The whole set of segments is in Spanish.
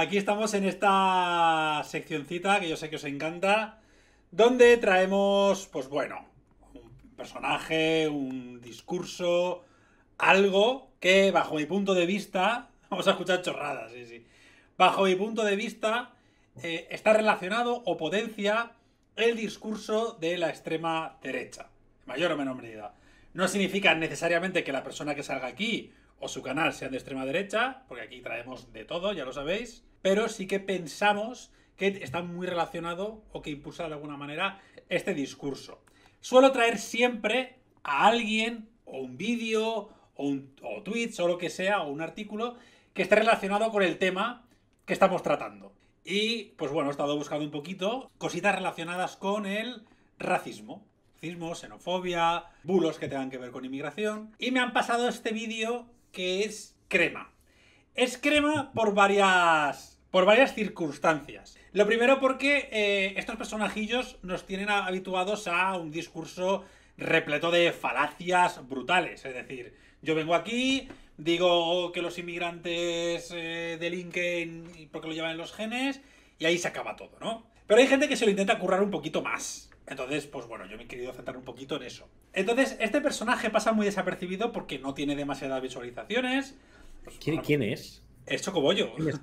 aquí estamos en esta seccioncita que yo sé que os encanta, donde traemos, pues bueno, un personaje, un discurso, algo que bajo mi punto de vista, vamos a escuchar chorradas, sí, sí, bajo mi punto de vista eh, está relacionado o potencia el discurso de la extrema derecha, mayor o menor medida. No significa necesariamente que la persona que salga aquí o su canal sea de extrema derecha, porque aquí traemos de todo, ya lo sabéis pero sí que pensamos que está muy relacionado o que impulsa de alguna manera este discurso. Suelo traer siempre a alguien o un vídeo o, un, o o lo que sea o un artículo que esté relacionado con el tema que estamos tratando. Y pues bueno, he estado buscando un poquito cositas relacionadas con el racismo. Racismo, xenofobia, bulos que tengan que ver con inmigración. Y me han pasado este vídeo que es crema. Es crema por varias, por varias circunstancias. Lo primero porque eh, estos personajillos nos tienen habituados a un discurso repleto de falacias brutales. Es decir, yo vengo aquí, digo que los inmigrantes eh, delinquen porque lo llevan en los genes, y ahí se acaba todo, ¿no? Pero hay gente que se lo intenta currar un poquito más. Entonces, pues bueno, yo me he querido centrar un poquito en eso. Entonces, este personaje pasa muy desapercibido porque no tiene demasiadas visualizaciones, pues, ¿Quién, es? Es Chocobollo. ¿Quién es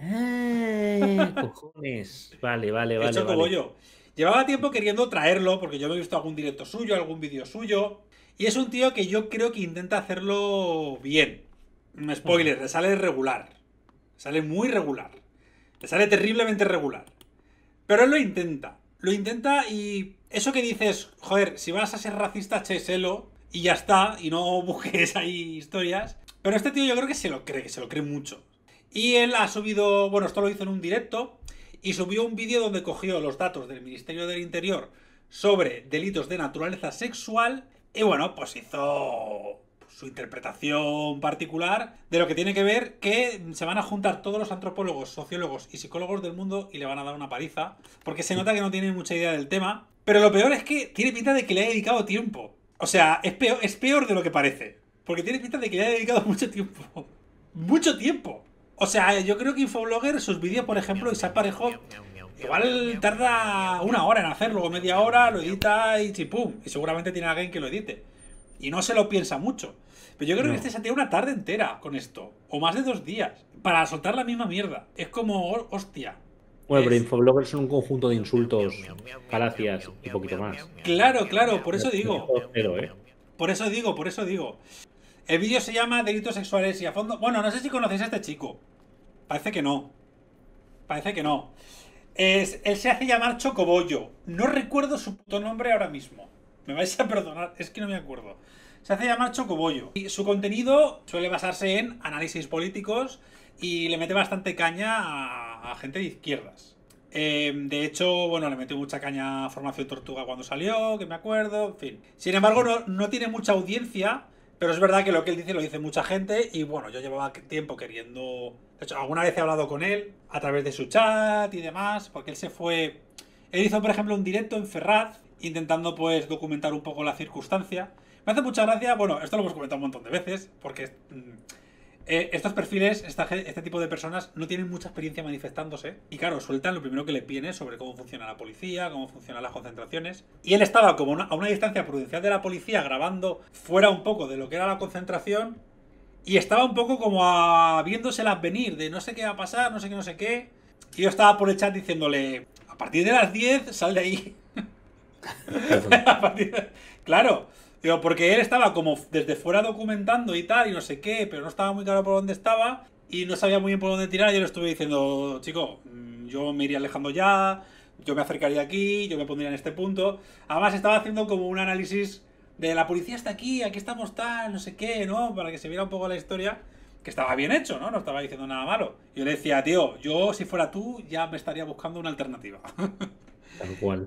eh, cojones. Vale, vale, vale. Es Chocobollo. Llevaba tiempo queriendo traerlo porque yo no he visto algún directo suyo, algún vídeo suyo. Y es un tío que yo creo que intenta hacerlo bien. Un spoiler, le sale regular. sale muy regular. Le sale terriblemente regular. Pero él lo intenta. Lo intenta y eso que dices, joder, si vas a ser racista, chéselo y ya está, y no busques ahí historias. Pero este tío yo creo que se lo cree, se lo cree mucho. Y él ha subido, bueno, esto lo hizo en un directo, y subió un vídeo donde cogió los datos del Ministerio del Interior sobre delitos de naturaleza sexual, y bueno, pues hizo su interpretación particular de lo que tiene que ver que se van a juntar todos los antropólogos, sociólogos y psicólogos del mundo y le van a dar una paliza, porque se nota que no tiene mucha idea del tema, pero lo peor es que tiene pinta de que le ha dedicado tiempo. O sea, es peor de lo que parece. Porque tienes pinta de que le ha dedicado mucho tiempo. ¡Mucho tiempo! O sea, yo creo que Infoblogger, sus vídeos, por ejemplo, y se Parejo, igual tarda una hora en hacerlo, o media hora, lo edita y chipum. Y seguramente tiene alguien que lo edite. Y no se lo piensa mucho. Pero yo creo que este se ha una tarde entera con esto, o más de dos días, para soltar la misma mierda. Es como, oh, hostia. Bueno, pero Infoblogger son un conjunto de insultos, falacias y poquito más. Claro, claro, por eso digo. ¿eh? Por eso digo, por eso digo. El vídeo se llama Delitos sexuales y a fondo... Bueno, no sé si conocéis a este chico. Parece que no. Parece que no. él se hace llamar Chocobollo. No recuerdo su puto nombre ahora mismo. Me vais a perdonar, es que no me acuerdo. Se hace llamar Chocobollo. Y su contenido suele basarse en análisis políticos y le mete bastante caña a, gente de izquierdas. Em, de hecho, bueno, le metió mucha caña a Formación Tortuga cuando salió, que me acuerdo, en fin. Sin embargo, no tiene mucha audiencia pero es verdad que lo que él dice lo dice mucha gente y bueno, yo llevaba tiempo queriendo... De hecho, alguna vez he hablado con él a través de su chat y demás, porque él se fue... Él hizo, por ejemplo, un directo en Ferraz intentando pues documentar un poco la circunstancia. Me hace mucha gracia, bueno, esto lo hemos comentado un montón de veces, porque... Mm, eh, estos perfiles, este tipo de personas no tienen mucha experiencia manifestándose y claro, sueltan lo primero que le viene sobre cómo funciona la policía, cómo funcionan las concentraciones. Y él estaba como a una distancia prudencial de la policía grabando fuera un poco de lo que era la concentración y estaba un poco como a, viéndoselas venir de no sé qué va a pasar, no sé qué, no sé qué. Y yo estaba por el chat diciéndole, a partir de las 10 sal de ahí. Claro porque él estaba como desde fuera documentando y tal, y no sé qué, pero no estaba muy claro por dónde estaba y no sabía muy bien por dónde tirar. yo le estuve diciendo, chico, mm, yo me iría alejando ya, yo me acercaría aquí, yo me pondría en este punto. Además, estaba haciendo como un análisis de la policía está aquí, aquí estamos tal, no sé qué, ¿no? Para que se viera un poco la historia, que estaba bien hecho, ¿no? No estaba diciendo nada malo. Yo le decía, tío, yo si fuera tú ya me estaría buscando una alternativa.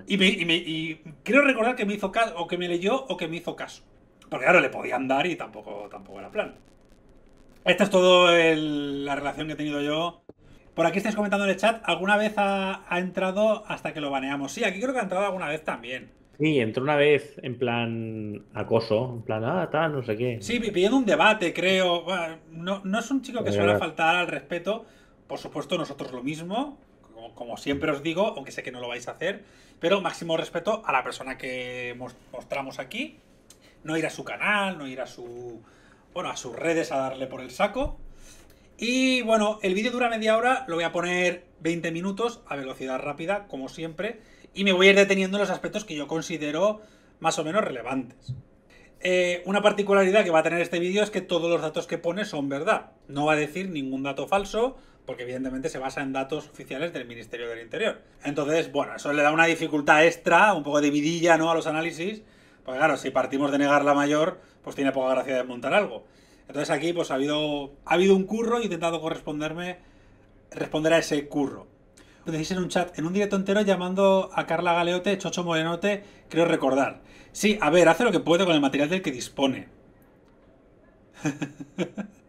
Y, quiero recordar que me hizo caso, o que me leyó, o que me hizo caso. Porque claro, le podían dar y tampoco, tampoco era plan. Esta es toda la relación que he tenido yo. Por aquí estáis comentando en el chat, ¿alguna vez ha, entrado hasta que lo baneamos? Sí, aquí creo que ha entrado alguna vez también. Sí, entró una vez en plan acoso, en plan, ah, tal, no sé qué. Sí, pidiendo un debate, creo. no, no, es un chico que suele faltar al respeto. Por supuesto, nosotros lo mismo como siempre os digo, aunque sé que no lo vais a hacer, pero máximo respeto a la persona que mostramos aquí. No ir a su canal, no ir a su. Bueno, a sus redes a darle por el saco. Y bueno, el vídeo dura media hora, lo voy a poner 20 minutos a velocidad rápida, como siempre, y me voy a ir deteniendo en los aspectos que yo considero más o menos relevantes. Eh, una particularidad que va a tener este vídeo es que todos los datos que pone son verdad. No va a decir ningún dato falso, porque evidentemente se basa en datos oficiales del Ministerio del Interior. Entonces, bueno, eso le da una dificultad extra, un poco de vidilla, ¿no? A los análisis, porque claro, si partimos de negar la mayor, pues tiene poca gracia de montar algo. Entonces aquí, pues ha habido, ha habido un curro y he intentado corresponderme, responder a ese curro. decís en un chat, en un directo entero llamando a Carla Galeote, Chocho Morenote, creo recordar. Sí, a ver, hace lo que puede con el material del que dispone.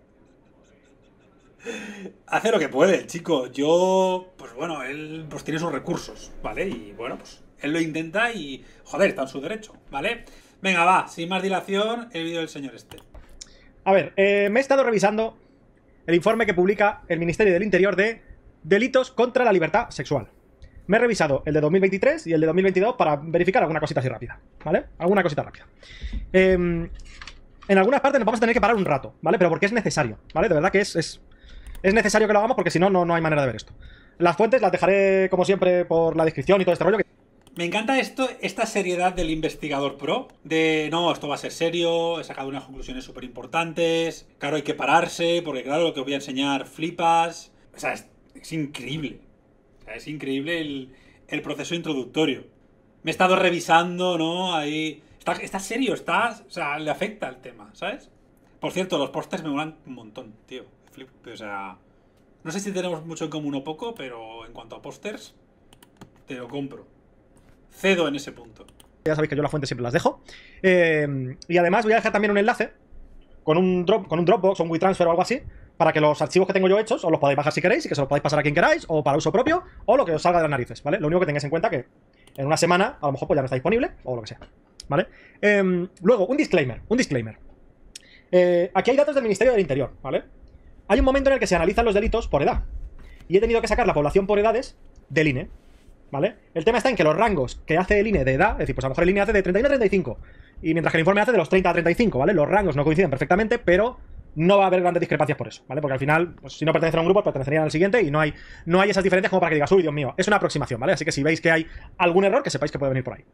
Hace lo que puede el chico. Yo, pues bueno, él pues tiene sus recursos, ¿vale? Y bueno, pues él lo intenta y, joder, está en su derecho, ¿vale? Venga, va, sin más dilación, el vídeo del señor este. A ver, eh, me he estado revisando el informe que publica el Ministerio del Interior de delitos contra la libertad sexual. Me he revisado el de 2023 y el de 2022 para verificar alguna cosita así rápida, ¿vale? Alguna cosita rápida. Em, en algunas partes nos vamos a tener que parar un rato, ¿vale? Pero porque es necesario, ¿vale? De verdad que es es necesario que lo hagamos porque si no, no, hay manera de ver esto. Las fuentes las dejaré, como siempre, por la descripción y todo este rollo. Me encanta esto, esta seriedad del investigador pro, de no, esto va a ser serio, he sacado unas conclusiones súper importantes, claro, hay que pararse, porque claro, lo que voy a enseñar flipas. O sea, es, increíble. es increíble el, proceso introductorio. Me he estado revisando, ¿no? Ahí. Está, serio, está. O sea, le afecta el tema, ¿sabes? Por cierto, los pósters me molan un montón, tío no sé si tenemos mucho en común o poco, pero en cuanto a pósters, te lo compro. Cedo en ese punto. Ya sabéis que yo las fuentes siempre las dejo. Eh, y además voy a dejar también un enlace con un, drop, con un Dropbox o un WeTransfer o algo así, para que los archivos que tengo yo hechos os los podáis bajar si queréis y que se los podáis pasar a quien queráis, o para uso propio, o lo que os salga de las narices, ¿vale? Lo único que tengáis en cuenta que en una semana a lo mejor pues ya no está disponible, o lo que sea, ¿vale? Em, luego, un disclaimer, un disclaimer. Eh, aquí hay datos del Ministerio del Interior, ¿vale? Hay un momento en el que se analizan los delitos por edad. Y he tenido que sacar la población por edades del INE. ¿Vale? El tema está en que los rangos que hace el INE de edad, es decir, pues a lo mejor el INE hace de 31 a 35. Y mientras que el informe hace de los 30 a 35, ¿vale? Los rangos no coinciden perfectamente, pero no va a haber grandes discrepancias por eso, ¿vale? Porque al final, pues, si no pertenecen a un grupo, pertenecerían al siguiente y no hay, no hay esas diferencias como para que digas, uy, Dios mío, es una aproximación, ¿vale? Así que si veis que hay algún error, que sepáis que puede venir por ahí.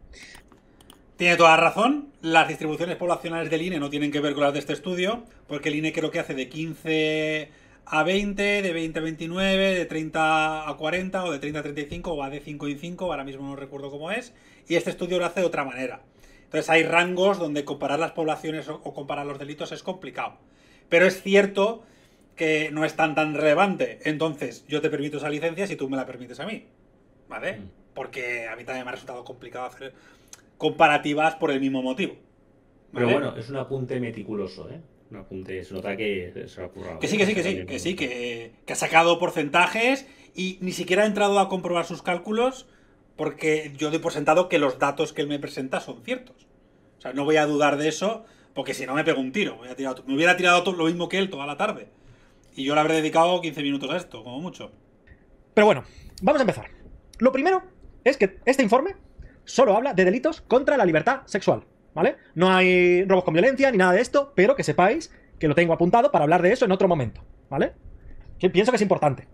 Tiene toda la razón. Las distribuciones poblacionales del INE no tienen que ver con las de este estudio, porque el INE creo que hace de 15 a 20, de 20 a 29, de 30 a 40 o de 30 a 35 o va de 5 en 5, ahora mismo no recuerdo cómo es, y este estudio lo hace de otra manera. Entonces hay rangos donde comparar las poblaciones o comparar los delitos es complicado. Pero es cierto que no es tan tan relevante. Entonces, yo te permito esa licencia si tú me la permites a mí. ¿Vale? Mm. Porque a mí también me ha resultado complicado hacer comparativas por el mismo motivo. Pero bueno, es un apunte meticuloso, ¿eh? Un apunte, se nota que se ha currado. Que sí, ¿eh? que sí, que sí, que sí, que, ha sacado porcentajes y ni siquiera ha entrado a comprobar sus cálculos porque yo doy por sentado que los datos que él me presenta son ciertos. O sea, no voy a dudar de eso porque si no me pego un tiro. me hubiera tirado lo mismo que él toda la tarde. Y yo le habré dedicado 15 minutos a esto, como mucho. Pero bueno, vamos a empezar. Lo primero es que este informe solo habla de delitos contra la libertad sexual, ¿vale? No hay robos con violencia ni nada de esto, pero que sepáis que lo tengo apuntado para hablar de eso en otro momento, ¿vale? Que pienso que es importante.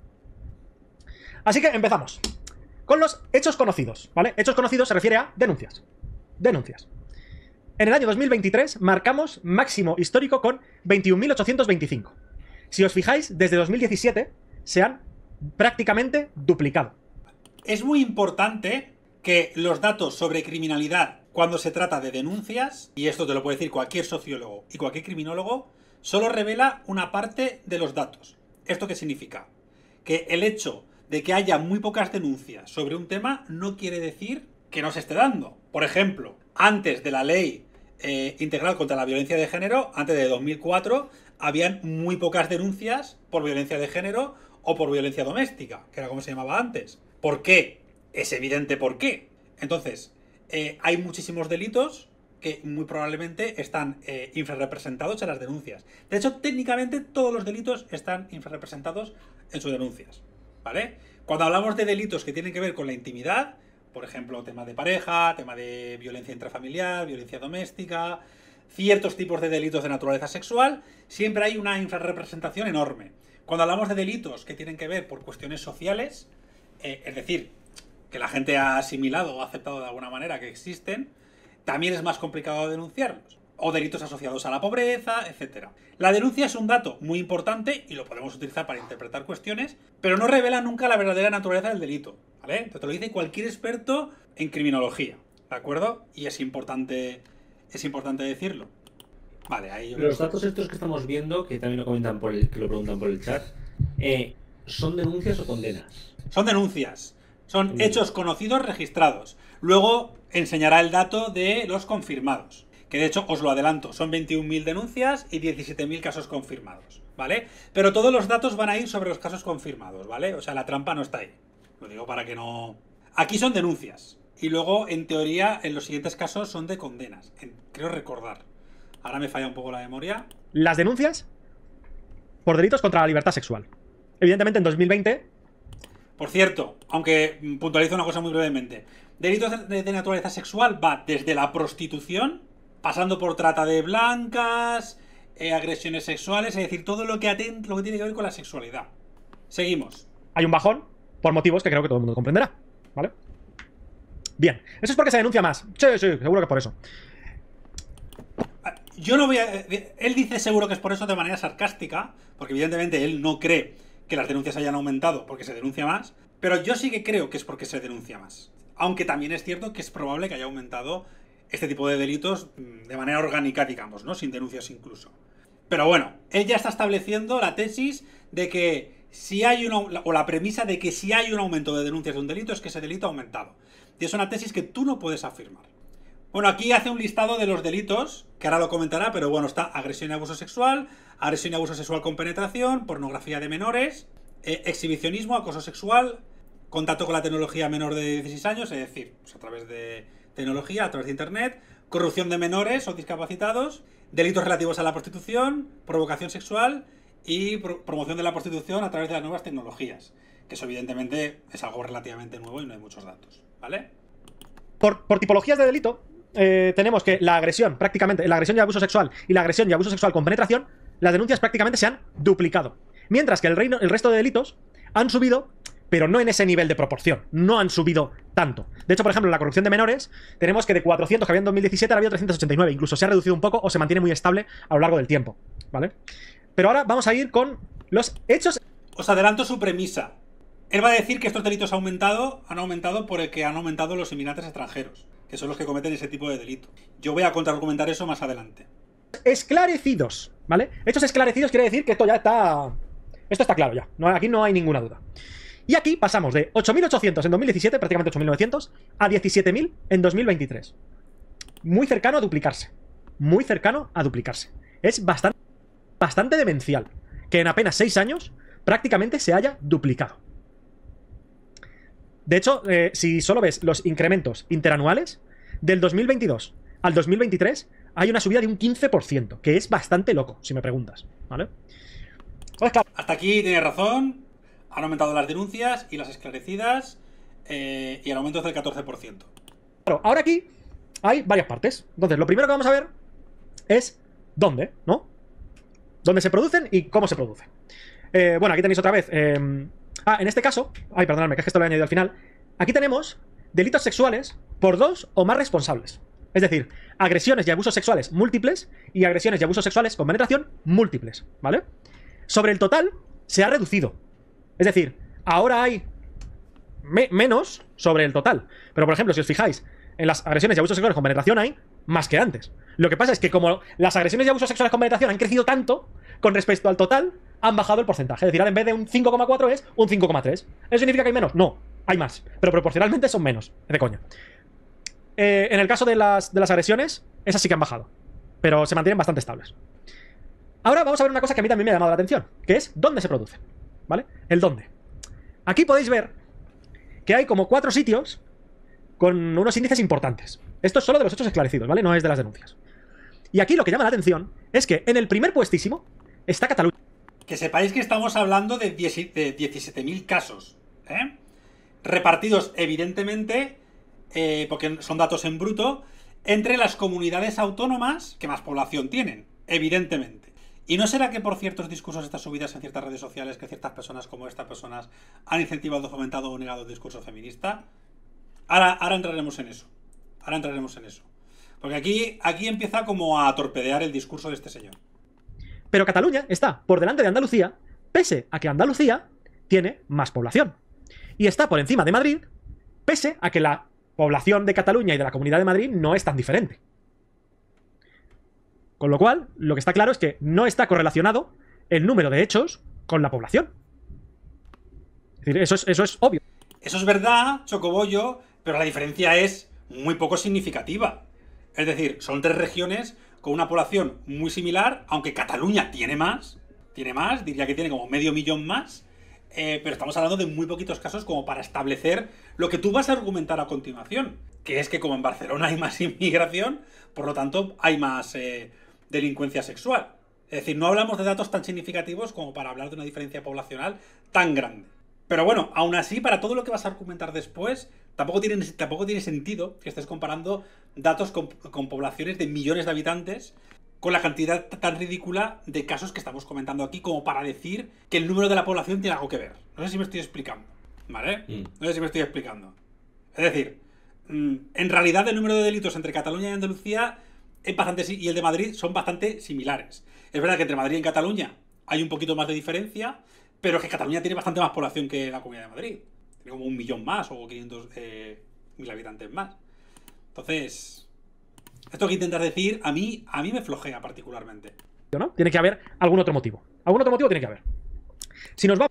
Así que empezamos. Con los hechos conocidos, ¿vale? Hechos conocidos se refiere a denuncias. Denuncias. En el año 2023 marcamos máximo histórico con 21.825. Si os fijáis, desde 2017 se han prácticamente duplicado. Es muy importante que los datos sobre criminalidad cuando se trata de denuncias, y esto te lo puede decir cualquier sociólogo y cualquier criminólogo, solo revela una parte de los datos. ¿Esto qué significa? Que el hecho de que haya muy pocas denuncias sobre un tema no quiere decir que no se esté dando. Por ejemplo, antes de la ley eh, integral contra la violencia de género, antes de 2004, habían muy pocas denuncias por violencia de género o por violencia doméstica, que era como se llamaba antes. ¿Por qué? es evidente por qué. Entonces, eh, hay muchísimos delitos que muy probablemente están eh, infrarrepresentados en las denuncias. De hecho, técnicamente todos los delitos están infrarrepresentados en sus denuncias. ¿Vale? Cuando hablamos de delitos que tienen que ver con la intimidad, por ejemplo, tema de pareja, tema de violencia intrafamiliar, violencia doméstica, ciertos tipos de delitos de naturaleza sexual, siempre hay una infrarrepresentación enorme. Cuando hablamos de delitos que tienen que ver por cuestiones sociales, eh, es decir, que la gente ha asimilado o aceptado de alguna manera que existen, también es más complicado denunciarlos. O delitos asociados a la pobreza, etc. La denuncia es un dato muy importante y lo podemos utilizar para interpretar cuestiones, pero no revela nunca la verdadera naturaleza del delito. te lo dice cualquier experto en criminología. ¿De acuerdo? Y es importante, es importante decirlo. Vale, Los datos estos que estamos viendo, que también lo comentan por el, que lo preguntan por el chat, eh, ¿son denuncias o condenas? Son denuncias. Son mm. hechos conocidos registrados. Luego enseñará el dato de los confirmados. Que de hecho, os lo adelanto, son 21.000 denuncias y 17.000 casos confirmados. ¿Vale? Pero todos los datos van a ir sobre los casos confirmados, ¿vale? O sea, la trampa no está ahí. Lo digo para que no. Aquí son denuncias. Y luego, en teoría, en los siguientes casos son de condenas. creo recordar. Ahora me falla un poco la memoria. Las denuncias por delitos contra la libertad sexual. Evidentemente, en 2020 por cierto, aunque puntualizo una cosa muy brevemente, delitos de, naturaleza sexual va desde la prostitución, pasando por trata de blancas, eh, agresiones sexuales, es decir, todo lo que, lo que tiene que ver con la sexualidad. Seguimos. Hay un bajón, por motivos que creo que todo el mundo comprenderá, ¿vale? Bien, eso es porque se denuncia más. Sí, sí, seguro que es por eso. Ah, yo no voy a... Eh, él dice seguro que es por eso de manera sarcástica, porque evidentemente él no cree que las denuncias hayan aumentado porque se denuncia más, pero yo sí que creo que es porque se denuncia más. Aunque también es cierto que es probable que haya aumentado este tipo de delitos mm, de manera orgánica, digamos, ¿no? Sin denuncias incluso. Pero bueno, él ya está estableciendo la tesis de que si hay una, o la premisa de que si hay un aumento de denuncias de un delito es que ese delito ha aumentado. Y es una tesis que tú no puedes afirmar. Bueno, aquí hace un listado de los delitos, que ahora lo comentará, pero bueno, está agresión y abuso sexual, agresión y abuso sexual con penetración, pornografía de menores, eh, exhibicionismo, acoso sexual, contacto con la tecnología menor de 16 años, es decir, pues, a través de tecnología, a través de internet, corrupción de menores o discapacitados, delitos relativos a la prostitución, provocación sexual y promoción de la prostitución a través de las nuevas tecnologías, que eso evidentemente es algo relativamente nuevo y no hay muchos datos, ¿vale? por tipologías de delito, eh, tenemos que la agresión, prácticamente, la agresión y abuso sexual y la agresión y abuso sexual con penetración, las denuncias prácticamente se han duplicado. Mientras que el, reino, el resto de delitos han subido, pero no en ese nivel de proporción. No han subido tanto. De hecho, por ejemplo, en la corrupción de menores, tenemos que de 400 que había en 2017, había 389. Incluso se ha reducido un poco o se mantiene muy estable a lo largo del tiempo. ¿Vale? Pero ahora vamos a ir con los hechos. Os adelanto su premisa. Él va a decir que estos delitos han aumentado, han aumentado porque han aumentado los inmigrantes extranjeros que son los que cometen ese tipo de delito. Yo voy a contraargumentar eso más adelante. Esclarecidos, ¿vale? Hechos esclarecidos quiere decir que esto ya está... Esto está claro ya, no, aquí no hay ninguna duda. Y aquí pasamos de 8.800 en 2017, prácticamente 8.900, a 17.000 en 2023. Muy cercano a duplicarse. Muy cercano a duplicarse. Es bastante, bastante demencial que en apenas 6 años prácticamente se haya duplicado. De hecho, eh, si solo ves los incrementos interanuales, del 2022 al 2023 hay una subida de un 15%, que es bastante loco, si me preguntas. ¿Vale? Pues hasta aquí tienes razón. Han aumentado las denuncias y las esclarecidas. Eh, y el aumento es del 14%. Claro, ahora aquí hay varias partes. Entonces, lo primero que vamos a ver es dónde, ¿no? Dónde se producen y cómo se producen. Eh, bueno, aquí tenéis otra vez em, Ah, en este caso, ay, perdonadme, que es que esto lo he añadido al final. Aquí tenemos delitos sexuales por dos o más responsables. Es decir, agresiones y abusos sexuales múltiples y agresiones y abusos sexuales con penetración múltiples, ¿vale? Sobre el total se ha reducido. Es decir, ahora hay menos sobre el total. Pero por ejemplo, si os fijáis, en las agresiones y abusos sexuales con penetración hay más que antes. Lo que pasa es que como las agresiones y abusos sexuales con penetración han crecido tanto con respecto al total, han bajado el porcentaje. Es decir, en vez de un 5,4 es un 5,3. ¿Eso significa que hay menos? No, hay más. Pero proporcionalmente son menos. De coño. Eh, en el caso de las, de las agresiones, esas sí que han bajado. Pero se mantienen bastante estables. Ahora vamos a ver una cosa que a mí también me ha llamado la atención, que es dónde se produce, ¿Vale? El dónde. Aquí podéis ver que hay como cuatro sitios con unos índices importantes. Esto es solo de los hechos esclarecidos, ¿vale? No es de las denuncias. Y aquí lo que llama la atención es que en el primer puestísimo está Cataluña que sepáis que estamos hablando de, 17.000 casos, ¿eh? repartidos evidentemente, eh, porque son datos en bruto, entre las comunidades autónomas que más población tienen, evidentemente. ¿Y no será que por ciertos discursos estas subidas en ciertas redes sociales, que ciertas personas como estas personas han incentivado, fomentado o negado el discurso feminista? Ahora, ahora entraremos en eso. Ahora entraremos en eso. Porque aquí, aquí empieza como a torpedear el discurso de este señor. Pero Cataluña está por delante de Andalucía, pese a que Andalucía tiene más población. Y está por encima de Madrid, pese a que la población de Cataluña y de la Comunidad de Madrid no es tan diferente. Con lo cual, lo que está claro es que no está correlacionado el número de hechos con la población. Es decir, eso es, eso es obvio. Eso es verdad, Chocobollo, pero la diferencia es muy poco significativa. Es decir, son tres regiones con una población muy similar, aunque Cataluña tiene más, tiene más, diría que tiene como medio millón más, eh, pero estamos hablando de muy poquitos casos como para establecer lo que tú vas a argumentar a continuación, que es que como en Barcelona hay más inmigración, por lo tanto hay más eh, delincuencia sexual. Es decir, no hablamos de datos tan significativos como para hablar de una diferencia poblacional tan grande. Pero bueno, aún así, para todo lo que vas a argumentar después, tampoco tiene, tiene sentido que estés comparando datos con, poblaciones de millones de habitantes con la cantidad tan ridícula de casos que estamos comentando aquí como para decir que el número de la población tiene algo que ver. No sé si me estoy explicando, ¿vale? Mm. No sé si me estoy explicando. Es decir, mm, en realidad el número de delitos entre Cataluña y Andalucía es bastante, y el de Madrid son bastante similares. Es verdad que entre Madrid y Cataluña hay un poquito más de diferencia, pero es que Cataluña tiene bastante más población que la Comunidad de Madrid como un millón más o 500 eh, mil habitantes más. Entonces, esto que intentas decir, a mí, a mí me flojea particularmente. ¿no? Tiene que haber algún otro motivo. Algún otro motivo tiene que haber. Si nos va...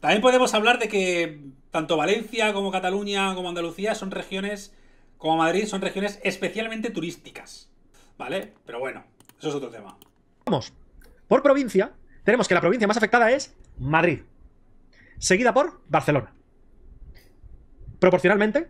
También podemos hablar de que tanto Valencia como Cataluña como Andalucía son regiones, como Madrid, son regiones especialmente turísticas. ¿Vale? Pero bueno, eso es otro tema. Vamos, por provincia, tenemos que la provincia más afectada es Madrid, seguida por Barcelona proporcionalmente,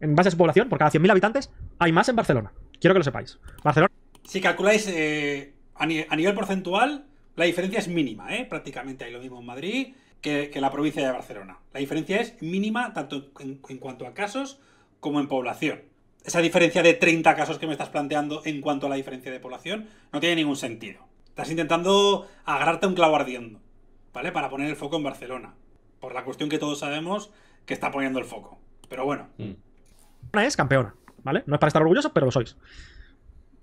en base a su población, por cada 100.000 habitantes, hay más en Barcelona. Quiero que lo sepáis. Barcelona. Si calculáis eh, a, nivel, porcentual, la diferencia es mínima, ¿eh? Prácticamente hay lo mismo en Madrid que, la provincia de Barcelona. La diferencia es mínima tanto en, cuanto a casos como en población. Esa diferencia de 30 casos que me estás planteando en cuanto a la diferencia de población no tiene ningún sentido. Estás intentando agarrarte un clavo ardiendo, ¿vale? Para poner el foco en Barcelona. Por la cuestión que todos sabemos que está poniendo el foco. Pero bueno. Mm. Es campeona, ¿vale? No es para estar orgulloso, pero lo sois.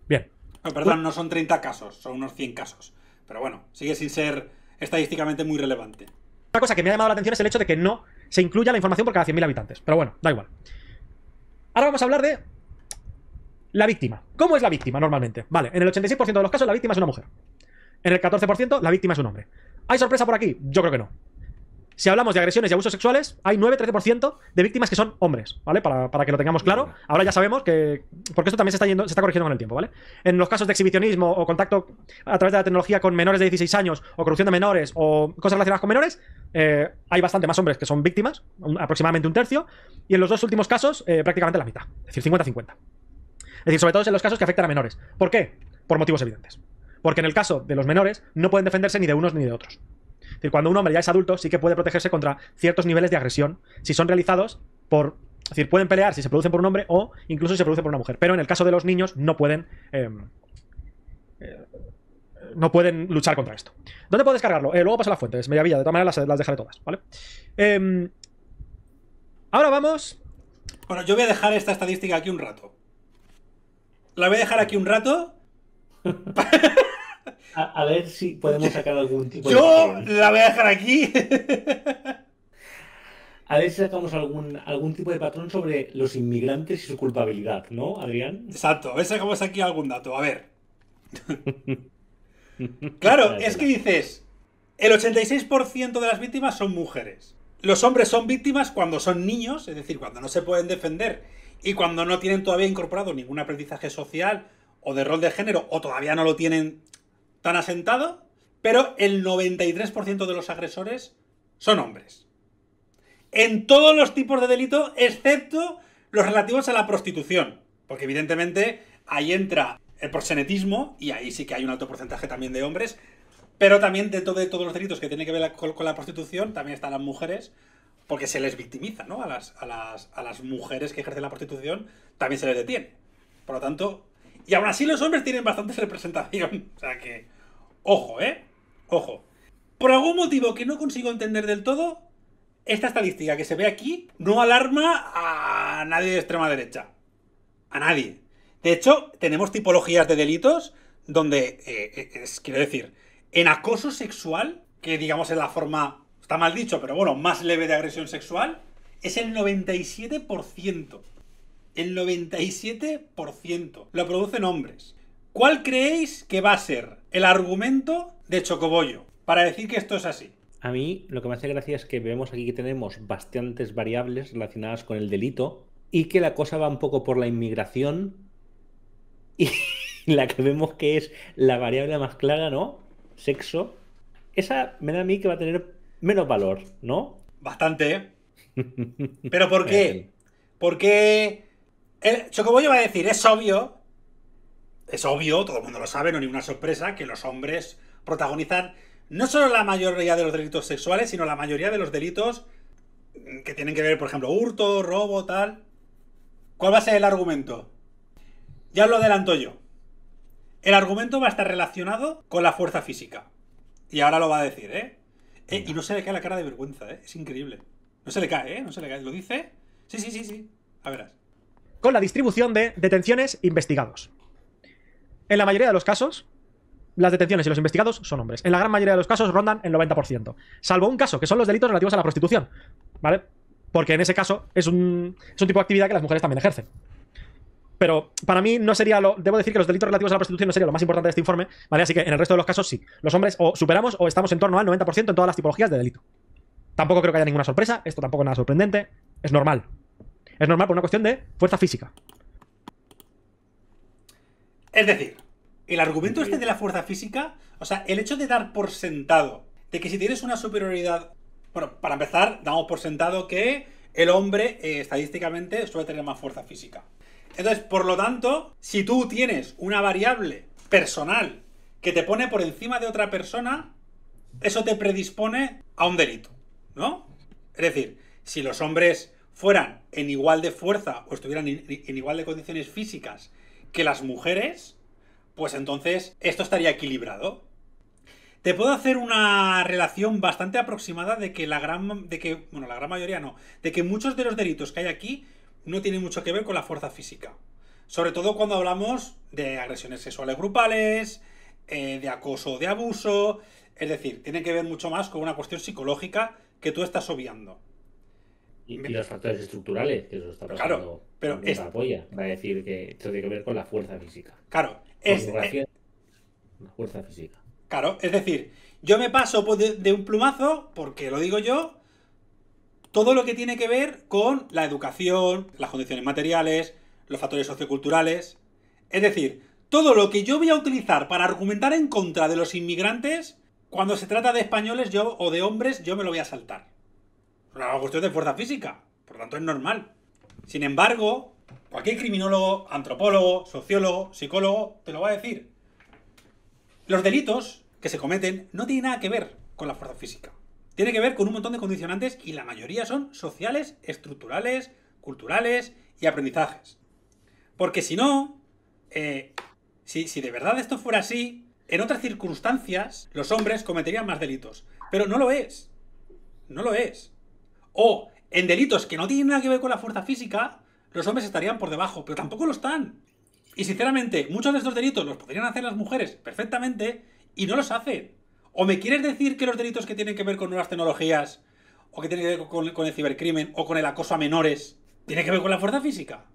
Bien. perdón, no son 30 casos, son unos 100 casos. Pero bueno, sigue sin ser estadísticamente muy relevante. Otra cosa que me ha llamado la atención es el hecho de que no se incluya la información por cada 100.000 habitantes. Pero bueno, da igual. Ahora vamos a hablar de la víctima. ¿Cómo es la víctima normalmente? Vale, en el 86% de los casos la víctima es una mujer. En el 14% la víctima es un hombre. ¿Hay sorpresa por aquí? Yo creo que no. Si hablamos de agresiones y abusos sexuales, hay 9-13% de víctimas que son hombres, ¿vale? Para, que lo tengamos claro. Ahora ya sabemos que. Porque esto también se está, se está corrigiendo con el tiempo, ¿vale? En los casos de exhibicionismo o contacto a través de la tecnología con menores de 16 años o corrupción de menores o cosas relacionadas con menores, eh, hay bastante más hombres que son víctimas, aproximadamente un tercio. Y en los dos últimos casos, eh, prácticamente la mitad. Es decir, 50-50. Es decir, sobre todo en los casos que afectan a menores. ¿Por qué? Por motivos evidentes. Porque en el caso de los menores no pueden defenderse ni de unos ni de otros cuando un hombre ya es adulto, sí que puede protegerse contra ciertos niveles de agresión si son realizados por. Es decir, pueden pelear si se producen por un hombre o incluso si se produce por una mujer. Pero en el caso de los niños, no pueden. Eh, eh, no pueden luchar contra esto. ¿Dónde puedo descargarlo? Eh, luego paso a las fuentes, de todas maneras las, las dejaré todas, ¿vale? Em, ahora vamos. Bueno, yo voy a dejar esta estadística aquí un rato. La voy a dejar aquí un rato. a, ver si podemos sacar algún tipo de. Yo la voy a dejar aquí. a ver si sacamos algún, algún tipo de patrón sobre los inmigrantes y su culpabilidad, ¿no, Adrián? Exacto, a ver si sacamos aquí algún dato, a ver. claro, es que dices, el 86% de las víctimas son mujeres. Los hombres son víctimas cuando son niños, es decir, cuando no se pueden defender y cuando no tienen todavía incorporado ningún aprendizaje social o de rol de género o todavía no lo tienen tan asentado, pero el 93% de los agresores son hombres. En todos los tipos de delito, excepto los relativos a la prostitución. Porque evidentemente ahí entra el proxenetismo, y ahí sí que hay un alto porcentaje también de hombres, pero también dentro de todos los delitos que tienen que ver con, la prostitución, también están las mujeres, porque se les victimiza, ¿no? A las, a las, a las mujeres que ejercen la prostitución también se les detiene. Por lo tanto, y aún así los hombres tienen bastante representación. O sea que... Ojo, ¿eh? Ojo. Por algún motivo que no consigo entender del todo, esta estadística que se ve aquí no alarma a nadie de extrema derecha. A nadie. De hecho, tenemos tipologías de delitos donde, eh, eh, es, quiero decir, en acoso sexual, que digamos es la forma, está mal dicho, pero bueno, más leve de agresión sexual, es el 97%. El 97% lo producen hombres. ¿Cuál creéis que va a ser el argumento de Chocobollo para decir que esto es así? A mí lo que me hace gracia es que vemos aquí que tenemos bastantes variables relacionadas con el delito y que la cosa va un poco por la inmigración y la que vemos que es la variable más clara, ¿no? Sexo. Esa me da a mí que va a tener menos valor, ¿no? Bastante. ¿eh? ¿Pero por qué? ¿Por qué el Chocoboyo va a decir, es obvio, es obvio, todo el mundo lo sabe, no ni una sorpresa, que los hombres protagonizan no solo la mayoría de los delitos sexuales, sino la mayoría de los delitos que tienen que ver, por ejemplo, hurto, robo, tal. ¿Cuál va a ser el argumento? Ya lo adelanto yo. El argumento va a estar relacionado con la fuerza física. Y ahora lo va a decir, ¿eh? eh y no se le cae la cara de vergüenza, ¿eh? Es increíble. No se le cae, ¿eh? No se le cae. ¿Lo dice? Sí, sí, sí, sí. A verás con la distribución de detenciones investigados. En la mayoría de los casos, las detenciones y los investigados son hombres. En la gran mayoría de los casos rondan el 90%. Salvo un caso, que son los delitos relativos a la prostitución. ¿Vale? Porque en ese caso es un, es un tipo de actividad que las mujeres también ejercen. Pero para mí no sería lo. Debo decir que los delitos relativos a la prostitución no sería lo más importante de este informe, ¿vale? Así que en el resto de los casos sí. Los hombres o superamos o estamos en torno al 90% en todas las tipologías de delito. Tampoco creo que haya ninguna sorpresa, esto tampoco es nada sorprendente, es normal. Es normal por una cuestión de fuerza física. Es decir, el argumento este de la fuerza física, o sea, el hecho de dar por sentado de que si tienes una superioridad. Bueno, para empezar, damos por sentado que el hombre eh, estadísticamente suele tener más fuerza física. Entonces, por lo tanto, si tú tienes una variable personal que te pone por encima de otra persona, eso te predispone a un delito, ¿no? Es decir, si los hombres fueran en igual de fuerza o estuvieran en igual de condiciones físicas que las mujeres, pues entonces esto estaría equilibrado. Te puedo hacer una relación bastante aproximada de que la gran de que bueno, la gran mayoría no, de que muchos de los delitos que hay aquí no tienen mucho que ver con la fuerza física. Sobre todo cuando hablamos de agresiones sexuales grupales, eh, de acoso o de abuso, es decir, tiene que ver mucho más con una cuestión psicológica que tú estás obviando. Y, los factores estructurales, que eso está pasando. Claro, pero es... apoya a decir que esto tiene que ver con la fuerza física. Claro, es. Eh, la fuerza física. Claro, es decir, yo me paso pues, de, de un plumazo, porque lo digo yo, todo lo que tiene que ver con la educación, las condiciones materiales, los factores socioculturales. Es decir, todo lo que yo voy a utilizar para argumentar en contra de los inmigrantes, cuando se trata de españoles yo, o de hombres, yo me lo voy a saltar una cuestión de fuerza física, por lo tanto es normal. Sin embargo, cualquier criminólogo, antropólogo, sociólogo, psicólogo, te lo va a decir. Los delitos que se cometen no tienen nada que ver con la fuerza física. Tiene que ver con un montón de condicionantes y la mayoría son sociales, estructurales, culturales y aprendizajes. Porque si no, eh, si de verdad esto fuera así, en otras circunstancias los hombres cometerían más delitos. Pero no lo es. No lo es. O en delitos que no tienen nada que ver con la fuerza física, los hombres estarían por debajo, pero tampoco lo están. Y sinceramente, muchos de estos delitos los podrían hacer las mujeres perfectamente y no los hacen. ¿O me quieres decir que los delitos que tienen que ver con nuevas tecnologías, o que tienen que ver con, el cibercrimen, o con el acoso a menores, tienen que ver con la fuerza física?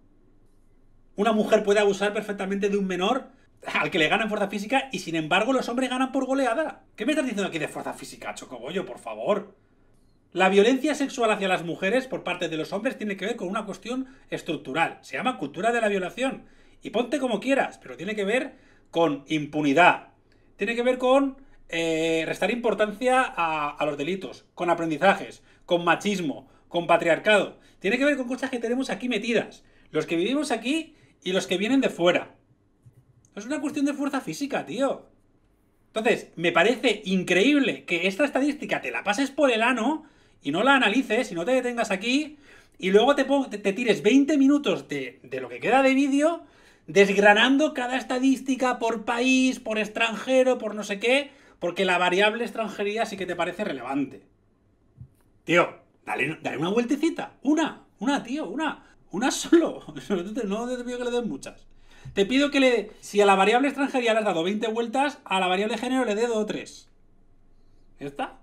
Una mujer puede abusar perfectamente de un menor al que le ganan fuerza física y sin embargo los hombres ganan por goleada. ¿Qué me estás diciendo aquí de fuerza física, Chocobollo, por favor? La violencia sexual hacia las mujeres por parte de los hombres tiene que ver con una cuestión estructural. Se llama cultura de la violación. Y ponte como quieras, pero tiene que ver con impunidad. Tiene que ver con eh, restar importancia a, a los delitos, con aprendizajes, con machismo, con patriarcado. Tiene que ver con cosas que tenemos aquí metidas. Los que vivimos aquí y los que vienen de fuera. Es una cuestión de fuerza física, tío. Entonces, me parece increíble que esta estadística te la pases por el ano y no la analices y no te detengas aquí y luego te, te, tires 20 minutos de, lo que queda de vídeo desgranando cada estadística por país, por extranjero, por no sé qué, porque la variable extranjería sí que te parece relevante. Tío, dale, una vueltecita. Una, una, tío, una. Una solo. No te pido que le des muchas. Te pido que le. Si a la variable extranjería le has dado 20 vueltas, a la variable género le dé 2 o 3. ¿Ya está?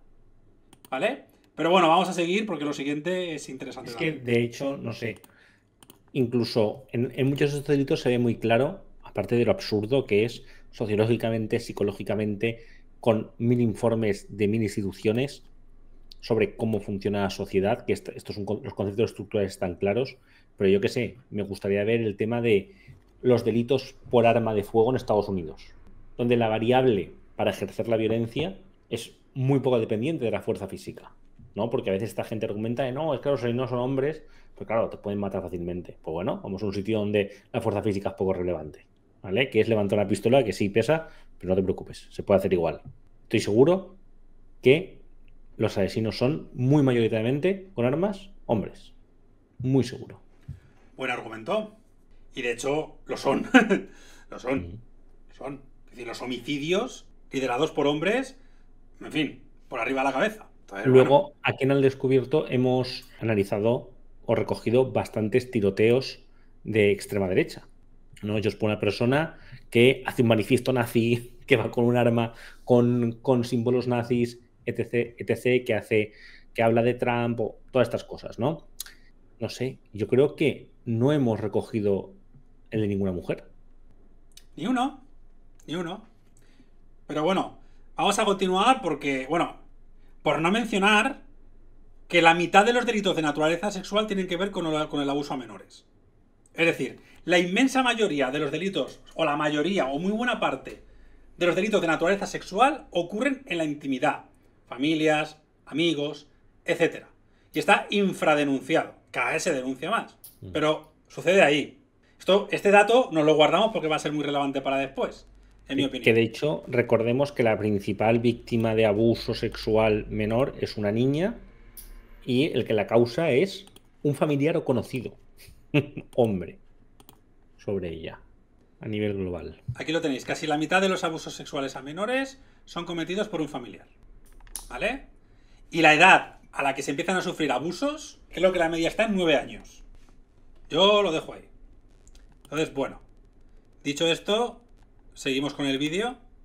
¿Vale? Pero bueno, vamos a seguir porque lo siguiente es interesante. Es que, de hecho, no sé, incluso en, muchos de estos delitos se ve muy claro, aparte de lo absurdo que es sociológicamente, psicológicamente, con mil informes de mil instituciones sobre cómo funciona la sociedad, que estos los conceptos estructurales están claros, pero yo qué sé, me gustaría ver el tema de los delitos por arma de fuego en Estados Unidos, donde la variable para ejercer la violencia es muy poco dependiente de la fuerza física. ¿no? Porque a veces esta gente argumenta de no, es que los no son hombres, pues claro, te pueden matar fácilmente. Pues bueno, vamos a un sitio donde la fuerza física es poco relevante, ¿vale? Que es levantar una pistola que sí pesa, pero no te preocupes, se puede hacer igual. Estoy seguro que los asesinos son muy mayoritariamente con armas hombres. Muy seguro. Buen argumento. Y de hecho, lo son. lo son. son. Es decir, los homicidios liderados por hombres, en fin, por arriba de la cabeza. Luego, aquí en El Descubierto hemos analizado o recogido bastantes tiroteos de extrema derecha. ¿no? Yo por una persona que hace un manifiesto nazi, que va con un arma, con, con símbolos nazis, etc., etc., que hace, que habla de Trump, o todas estas cosas, ¿no? No sé, yo creo que no hemos recogido el de ninguna mujer. Ni uno, ni uno. Pero bueno, vamos a continuar porque, bueno, por no mencionar que la mitad de los delitos de naturaleza sexual tienen que ver con el, abuso a menores. Es decir, la inmensa mayoría de los delitos, o la mayoría, o muy buena parte de los delitos de naturaleza sexual ocurren en la intimidad. Familias, amigos, etc. Y está infradenunciado. Cada vez se denuncia más. Mm. Pero sucede ahí. Esto, este dato nos lo guardamos porque va a ser muy relevante para después. Que de hecho, recordemos que la principal víctima de abuso sexual menor es una niña y el que la causa es un familiar o conocido, hombre, sobre ella, a nivel global. Aquí lo tenéis, casi la mitad de los abusos sexuales a menores son cometidos por un familiar, ¿vale? Y la edad a la que se empiezan a sufrir abusos, es lo que la media está en nueve años. Yo lo dejo ahí. Entonces, bueno, dicho esto, seguimos con el vídeo.